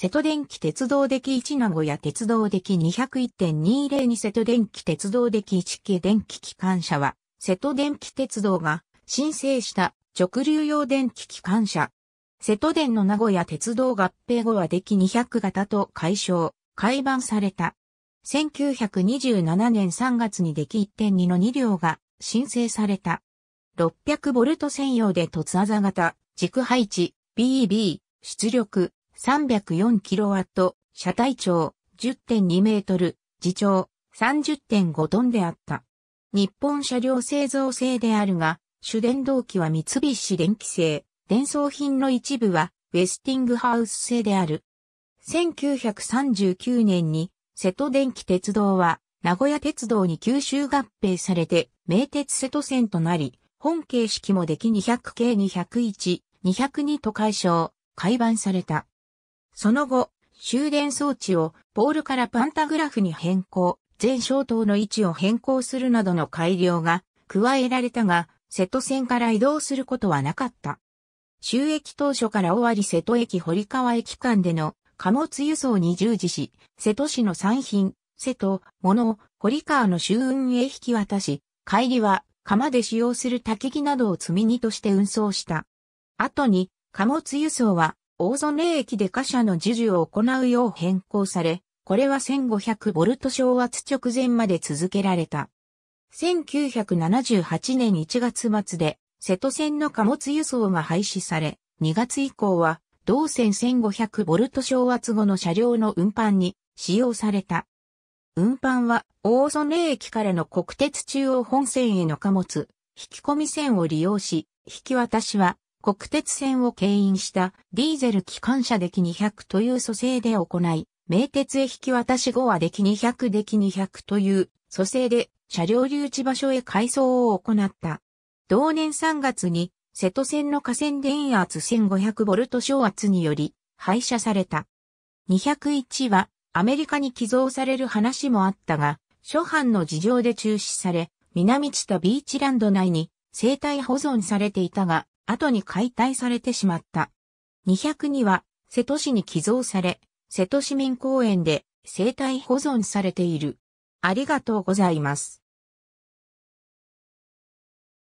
瀬戸電気鉄道的1名古屋鉄道的201.202瀬戸電気鉄道的1系電気機関車は、瀬戸電気鉄道が申請した直流用電気機関車。瀬戸電の名古屋鉄道合併後は出来200型と解消、改版された。1927年3月に出来1.2の2両が申請された。600ボルト専用で突あざ型、軸配置、BB、出力、3 0 4ット、車体長10.2メートル、自長30.5トンであった。日本車両製造製であるが、主電動機は三菱電機製、電装品の一部はウェスティングハウス製である。1939年に瀬戸電気鉄道は名古屋鉄道に吸収合併されて名鉄瀬戸線となり、本形式もでき200系201、202と解消、改版された。その後、終電装置をポールからパンタグラフに変更、全消灯の位置を変更するなどの改良が加えられたが、瀬戸線から移動することはなかった。収益当初から終わり瀬戸駅堀川駅間での貨物輸送に従事し、瀬戸市の産品、瀬戸、物、堀川の周運へ引き渡し、帰りは釜で使用する焚き木などを積み荷として運送した。後に貨物輸送は大曽根駅で貨車の授受を行うよう変更され、これは1500ボルト昇圧直前まで続けられた。1978年1月末で、瀬戸線の貨物輸送が廃止され、2月以降は、同線1500ボルト昇圧後の車両の運搬に使用された。運搬は、大曽根駅からの国鉄中央本線への貨物、引き込み線を利用し、引き渡しは、国鉄線を牽引したディーゼル機関車出来200という組成で行い、名鉄へ引き渡し後は出来200出来200という組成で車両留置場所へ改装を行った。同年3月に瀬戸線の河川電圧1 5 0 0ト小圧により廃車された。201はアメリカに寄贈される話もあったが、諸般の事情で中止され、南知多ビーチランド内に生態保存されていたが、後に解体されてしまった。202は、瀬戸市に寄贈され、瀬戸市民公園で生態保存されている。ありがとうございます。